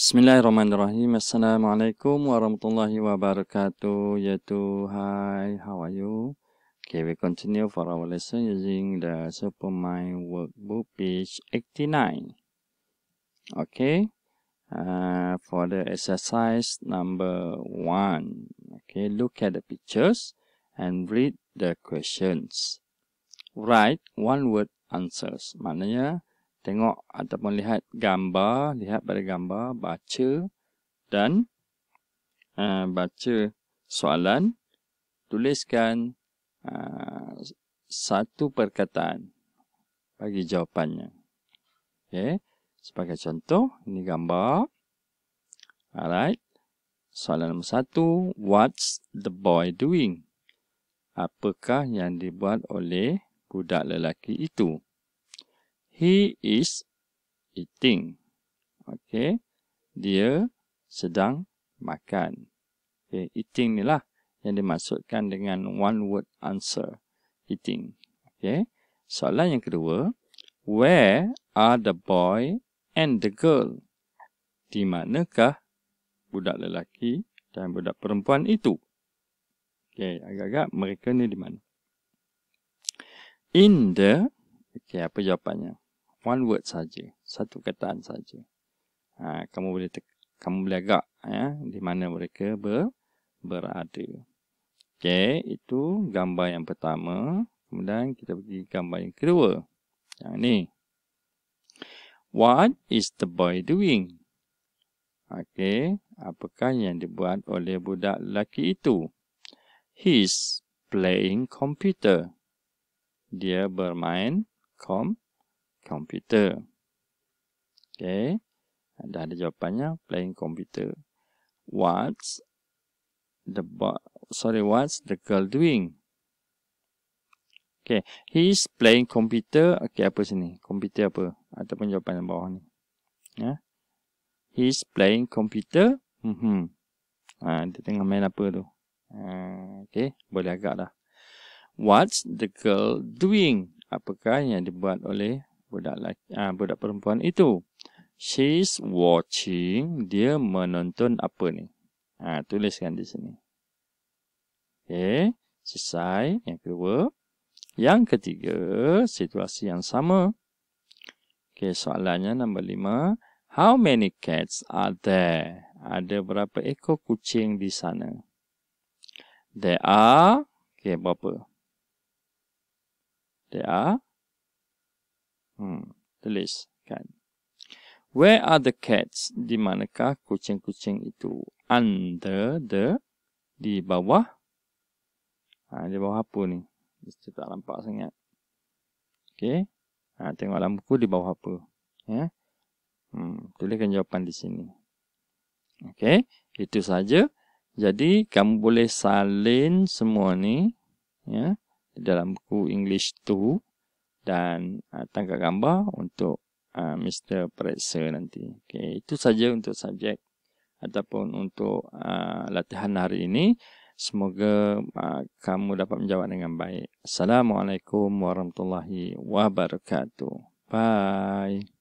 Bismillahirrahmanirrahim. Assalamualaikum warahmatullahi wabarakatuh. Ya tu, hi, how are you? Okay, we continue for our lesson using the Supermind Workbook page 89. Okay, uh, for the exercise number one. Okay, look at the pictures and read the questions. Write one word answers. Maknanya, uh, tengok ataupun lihat gambar, lihat pada gambar, baca dan uh, baca soalan, tuliskan uh, satu perkataan bagi jawapannya. Okay. Sebagai contoh, ini gambar. Alright. Soalan nombor satu, what's the boy doing? Apakah yang dibuat oleh budak lelaki itu? He is eating. Okay. Dia sedang makan. Okay. Eating ni lah yang dimaksudkan dengan one word answer. Eating. Okay. Soalan yang kedua. Where are the boy and the girl? Di manakah budak lelaki dan budak perempuan itu? Okay. Agak-agak mereka ni di mana? In the... Okay, apa jawapannya? one word saja, satu kataan saja. Ha, kamu boleh tek, kamu boleh agak ya di mana mereka ber, berada. Okey, itu gambar yang pertama. Kemudian kita pergi gambar yang kedua. Yang ni. What is the boy doing? Okey, apakah yang dibuat oleh budak lelaki itu? He's playing computer. Dia bermain komputer komputer. Okey. Dah ada jawapannya playing computer. What's the sorry what's the girl doing? Okey, he's playing computer. Okey, apa sini? Komputer apa? Ataupun jawapan yang bawah ni. Ya. Yeah. He's playing computer. Mhm. Mm ha, dia tengah main apa tu? Ha, okey, boleh agak dah. What's the girl doing? Apakah yang dibuat oleh budak lelaki ah budak perempuan itu she's watching dia menonton apa ni ah tuliskan di sini okey selesai yang kedua yang ketiga situasi yang sama okey soalannya nombor lima. how many cats are there ada berapa ekor kucing di sana there are okey berapa there are Hmm, tulis kan. Where are the cats? Di manakah kucing-kucing itu? Under the di bawah. Ha, di bawah apa ni? Mesti tak nampak sangat. Okey. Ha, tengok dalam buku di bawah apa. Ya. Hmm, tuliskan jawapan di sini. Okey, itu saja. Jadi kamu boleh salin semua ni ya dalam buku English 2 dan uh, tangkap gambar untuk uh, Mr. Pereksa nanti. Okay, itu saja untuk subjek ataupun untuk uh, latihan hari ini. Semoga uh, kamu dapat menjawab dengan baik. Assalamualaikum warahmatullahi wabarakatuh. Bye.